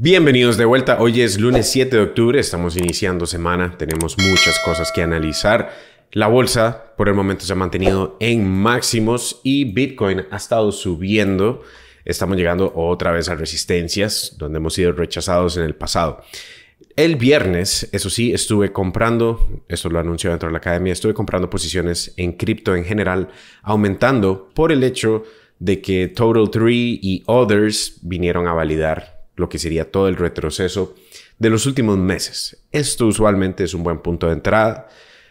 Bienvenidos de vuelta. Hoy es lunes 7 de octubre. Estamos iniciando semana. Tenemos muchas cosas que analizar. La bolsa por el momento se ha mantenido en máximos y Bitcoin ha estado subiendo. Estamos llegando otra vez a resistencias donde hemos sido rechazados en el pasado. El viernes, eso sí, estuve comprando, esto lo anunció dentro de la academia, estuve comprando posiciones en cripto en general, aumentando por el hecho de que Total 3 y Others vinieron a validar lo que sería todo el retroceso de los últimos meses. Esto usualmente es un buen punto de entrada.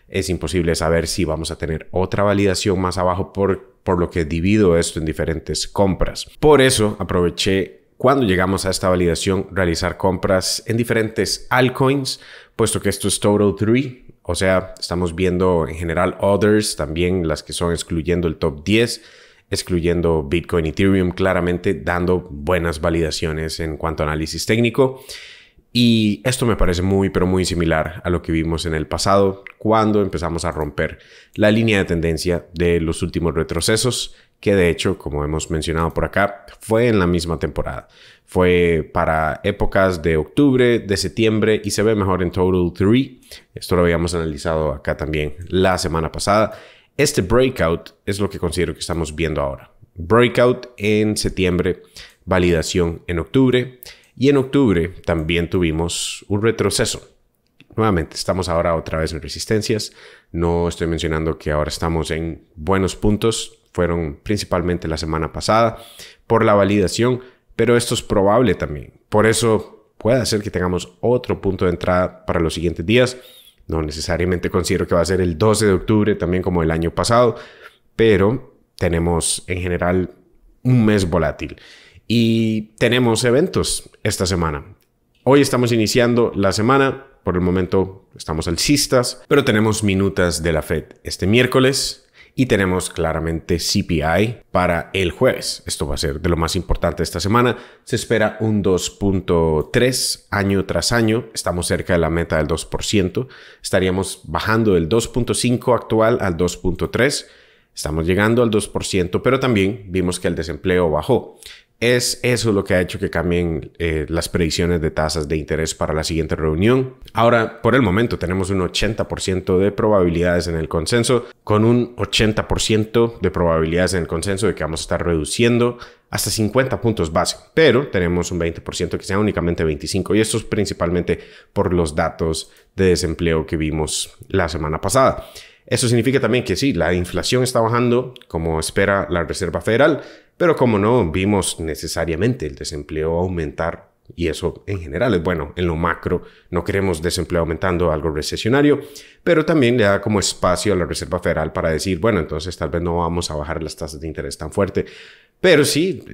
Es imposible saber si vamos a tener otra validación más abajo por, por lo que divido esto en diferentes compras. Por eso aproveché cuando llegamos a esta validación realizar compras en diferentes altcoins, puesto que esto es Total 3, o sea, estamos viendo en general others, también las que son excluyendo el top 10 excluyendo Bitcoin y Ethereum, claramente dando buenas validaciones en cuanto a análisis técnico. Y esto me parece muy, pero muy similar a lo que vimos en el pasado, cuando empezamos a romper la línea de tendencia de los últimos retrocesos, que de hecho, como hemos mencionado por acá, fue en la misma temporada. Fue para épocas de octubre, de septiembre y se ve mejor en Total 3. Esto lo habíamos analizado acá también la semana pasada. Este breakout es lo que considero que estamos viendo ahora. Breakout en septiembre, validación en octubre y en octubre también tuvimos un retroceso. Nuevamente, estamos ahora otra vez en resistencias. No estoy mencionando que ahora estamos en buenos puntos. Fueron principalmente la semana pasada por la validación, pero esto es probable también. Por eso puede ser que tengamos otro punto de entrada para los siguientes días no necesariamente considero que va a ser el 12 de octubre, también como el año pasado, pero tenemos en general un mes volátil y tenemos eventos esta semana. Hoy estamos iniciando la semana, por el momento estamos alcistas, pero tenemos minutas de la Fed este miércoles y tenemos claramente CPI para el jueves. Esto va a ser de lo más importante esta semana. Se espera un 2.3 año tras año. Estamos cerca de la meta del 2%. Estaríamos bajando del 2.5 actual al 2.3. Estamos llegando al 2%, pero también vimos que el desempleo bajó. Es eso lo que ha hecho que cambien eh, las predicciones de tasas de interés para la siguiente reunión. Ahora, por el momento, tenemos un 80% de probabilidades en el consenso, con un 80% de probabilidades en el consenso de que vamos a estar reduciendo hasta 50 puntos base, pero tenemos un 20% que sea únicamente 25 y eso es principalmente por los datos de desempleo que vimos la semana pasada. Eso significa también que sí, la inflación está bajando como espera la Reserva Federal, pero como no, vimos necesariamente el desempleo aumentar y eso en general es bueno, en lo macro no queremos desempleo aumentando algo recesionario, pero también le da como espacio a la Reserva Federal para decir, bueno, entonces tal vez no vamos a bajar las tasas de interés tan fuerte, pero sí,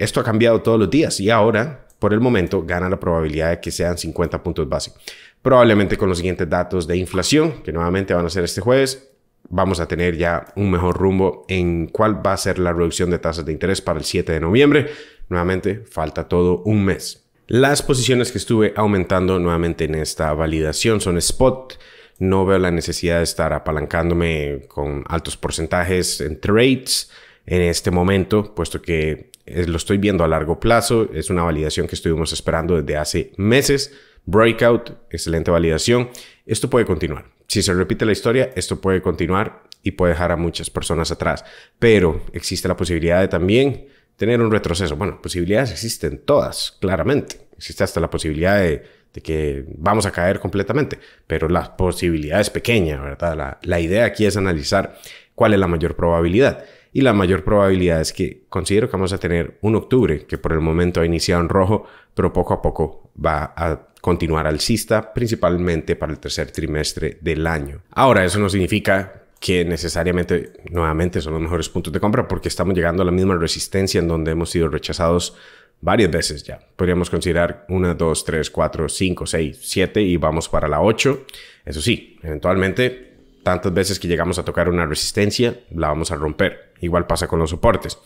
esto ha cambiado todos los días y ahora, por el momento, gana la probabilidad de que sean 50 puntos base. Probablemente con los siguientes datos de inflación, que nuevamente van a ser este jueves, vamos a tener ya un mejor rumbo en cuál va a ser la reducción de tasas de interés para el 7 de noviembre. Nuevamente, falta todo un mes. Las posiciones que estuve aumentando nuevamente en esta validación son spot. No veo la necesidad de estar apalancándome con altos porcentajes en trades en este momento, puesto que eh, lo estoy viendo a largo plazo, es una validación que estuvimos esperando desde hace meses. Breakout, excelente validación. Esto puede continuar. Si se repite la historia, esto puede continuar y puede dejar a muchas personas atrás. Pero existe la posibilidad de también tener un retroceso. Bueno, posibilidades existen todas, claramente. Existe hasta la posibilidad de, que vamos a caer completamente, pero la posibilidad es pequeña, ¿verdad? la idea aquí es analizar cuál es la mayor probabilidad y la mayor probabilidad es que considero que vamos a tener un octubre que por el momento ha iniciado en rojo, pero poco a poco va a continuar alcista, principalmente para el tercer trimestre del año. Ahora, eso no significa que necesariamente nuevamente son los mejores puntos de compra porque estamos llegando a la misma resistencia en donde hemos sido rechazados varias veces ya. Podríamos considerar 1, dos, tres, cuatro, cinco, seis, siete y vamos para la 8. Eso sí, eventualmente Tantas veces que llegamos a tocar una resistencia, la vamos a romper. Igual pasa con los soportes.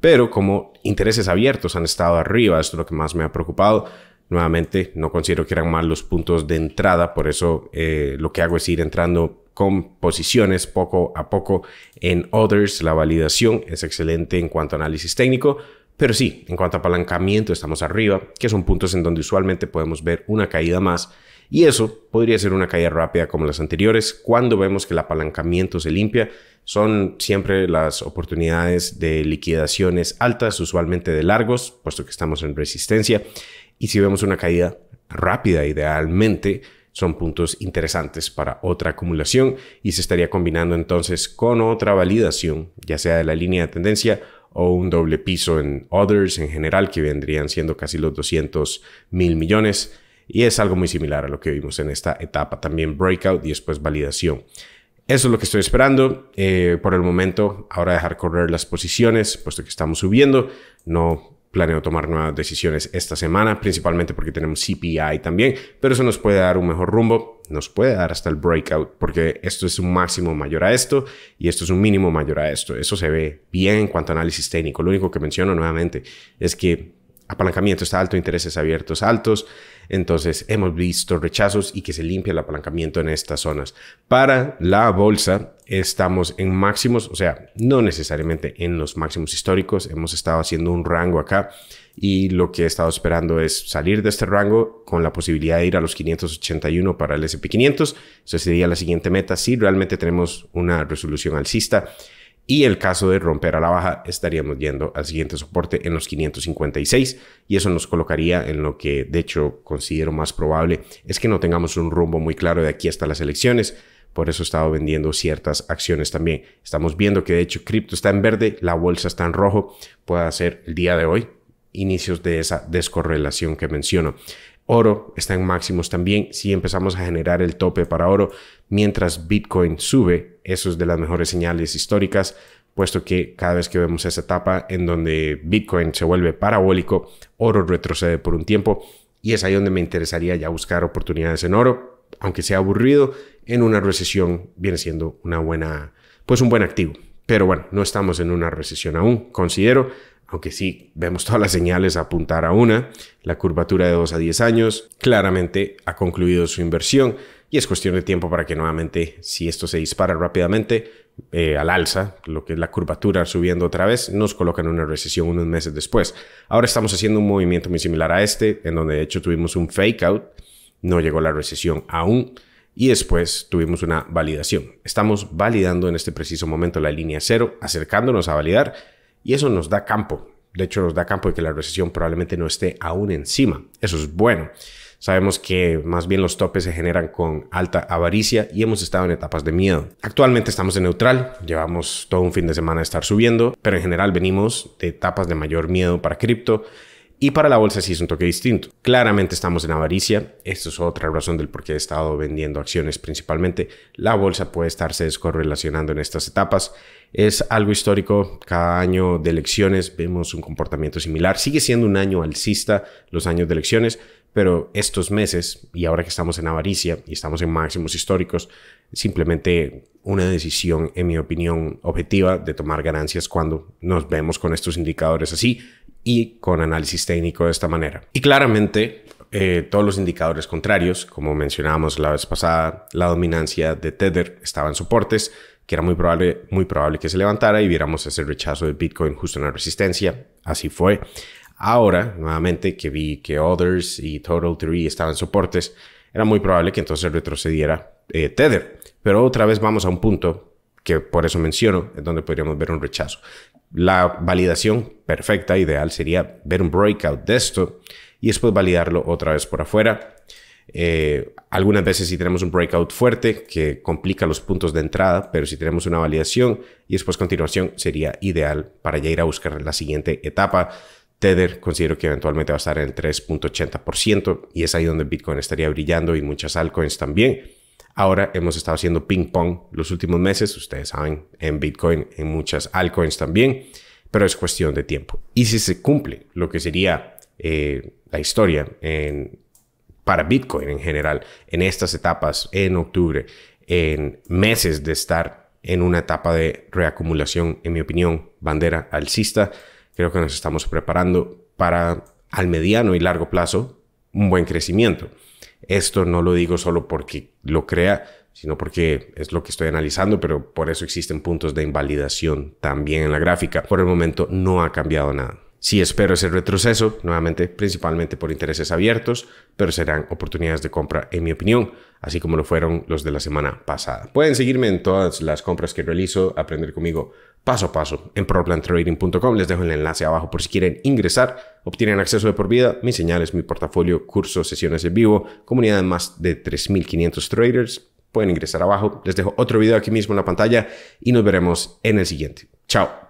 Pero como intereses abiertos han estado arriba, esto es lo que más me ha preocupado. Nuevamente, no considero que eran mal los puntos de entrada, por eso eh, lo que hago es ir entrando con posiciones poco a poco en others. La validación es excelente en cuanto a análisis técnico, pero sí, en cuanto a apalancamiento estamos arriba, que son puntos en donde usualmente podemos ver una caída más y eso podría ser una caída rápida como las anteriores. Cuando vemos que el apalancamiento se limpia, son siempre las oportunidades de liquidaciones altas, usualmente de largos, puesto que estamos en resistencia. Y si vemos una caída rápida, idealmente, son puntos interesantes para otra acumulación y se estaría combinando entonces con otra validación, ya sea de la línea de tendencia o un doble piso en others en general, que vendrían siendo casi los 200 mil millones. Y es algo muy similar a lo que vimos en esta etapa, también breakout y después validación. Eso es lo que estoy esperando eh, por el momento. Ahora dejar correr las posiciones, puesto que estamos subiendo. No planeo tomar nuevas decisiones esta semana, principalmente porque tenemos CPI también, pero eso nos puede dar un mejor rumbo, nos puede dar hasta el breakout, porque esto es un máximo mayor a esto y esto es un mínimo mayor a esto. Eso se ve bien en cuanto a análisis técnico. Lo único que menciono nuevamente es que apalancamiento está alto, intereses abiertos altos. Entonces hemos visto rechazos y que se limpia el apalancamiento en estas zonas. Para la bolsa estamos en máximos, o sea, no necesariamente en los máximos históricos, hemos estado haciendo un rango acá y lo que he estado esperando es salir de este rango con la posibilidad de ir a los 581 para el SP500. eso sería la siguiente meta si realmente tenemos una resolución alcista. Y el caso de romper a la baja, estaríamos yendo al siguiente soporte en los 556 y eso nos colocaría en lo que de hecho considero más probable es que no tengamos un rumbo muy claro de aquí hasta las elecciones. Por eso he estado vendiendo ciertas acciones también. Estamos viendo que de hecho cripto está en verde, la bolsa está en rojo. Puede ser el día de hoy inicios de esa descorrelación que menciono. Oro está en máximos también. Si empezamos a generar el tope para oro, mientras Bitcoin sube, eso es de las mejores señales históricas, puesto que cada vez que vemos esa etapa en donde Bitcoin se vuelve parabólico, oro retrocede por un tiempo y es ahí donde me interesaría ya buscar oportunidades en oro, aunque sea aburrido, en una recesión viene siendo una buena, pues un buen activo. Pero bueno, no estamos en una recesión aún, considero, aunque sí vemos todas las señales apuntar a una, la curvatura de 2 a 10 años claramente ha concluido su inversión y es cuestión de tiempo para que nuevamente, si esto se dispara rápidamente eh, al alza, lo que es la curvatura subiendo otra vez, nos en una recesión unos meses después. Ahora estamos haciendo un movimiento muy similar a este, en donde de hecho tuvimos un fake out, no llegó la recesión aún. Y después tuvimos una validación. Estamos validando en este preciso momento la línea cero, acercándonos a validar y eso nos da campo. De hecho, nos da campo de que la recesión probablemente no esté aún encima. Eso es bueno. Sabemos que más bien los topes se generan con alta avaricia y hemos estado en etapas de miedo. Actualmente estamos en neutral, llevamos todo un fin de semana de estar subiendo, pero en general venimos de etapas de mayor miedo para cripto y para la bolsa sí es un toque distinto. Claramente estamos en avaricia. Esto es otra razón del por qué he estado vendiendo acciones principalmente. La bolsa puede estarse descorrelacionando en estas etapas. Es algo histórico. Cada año de elecciones vemos un comportamiento similar. Sigue siendo un año alcista los años de elecciones, pero estos meses, y ahora que estamos en avaricia y estamos en máximos históricos, simplemente una decisión, en mi opinión, objetiva de tomar ganancias cuando nos vemos con estos indicadores así y con análisis técnico de esta manera. Y claramente, eh, todos los indicadores contrarios, como mencionábamos la vez pasada, la dominancia de Tether estaba en soportes, que era muy probable, muy probable que se levantara y viéramos ese rechazo de Bitcoin justo en la resistencia. Así fue. Ahora, nuevamente, que vi que Others y Total 3 estaban en soportes, era muy probable que entonces retrocediera eh, Tether. Pero otra vez vamos a un punto que por eso menciono, es donde podríamos ver un rechazo. La validación perfecta, ideal, sería ver un breakout de esto y después validarlo otra vez por afuera. Eh, algunas veces si tenemos un breakout fuerte que complica los puntos de entrada, pero si tenemos una validación y después continuación sería ideal para ya ir a buscar la siguiente etapa. Tether considero que eventualmente va a estar en el 3.80% y es ahí donde Bitcoin estaría brillando y muchas altcoins también. Ahora hemos estado haciendo ping pong los últimos meses, ustedes saben, en Bitcoin, en muchas altcoins también, pero es cuestión de tiempo. Y si se cumple lo que sería eh, la historia en, para Bitcoin en general, en estas etapas, en octubre, en meses de estar en una etapa de reacumulación, en mi opinión, bandera alcista, creo que nos estamos preparando para al mediano y largo plazo un buen crecimiento. Esto no lo digo solo porque lo crea, sino porque es lo que estoy analizando, pero por eso existen puntos de invalidación también en la gráfica. Por el momento no ha cambiado nada. Si espero ese retroceso, nuevamente principalmente por intereses abiertos, pero serán oportunidades de compra en mi opinión, así como lo fueron los de la semana pasada. Pueden seguirme en todas las compras que realizo, aprender conmigo paso a paso en proplantrading.com. Les dejo el enlace abajo por si quieren ingresar. Obtienen acceso de por vida, mis señales, mi portafolio, cursos, sesiones en vivo, comunidad de más de 3.500 traders. Pueden ingresar abajo. Les dejo otro video aquí mismo en la pantalla y nos veremos en el siguiente. Chao.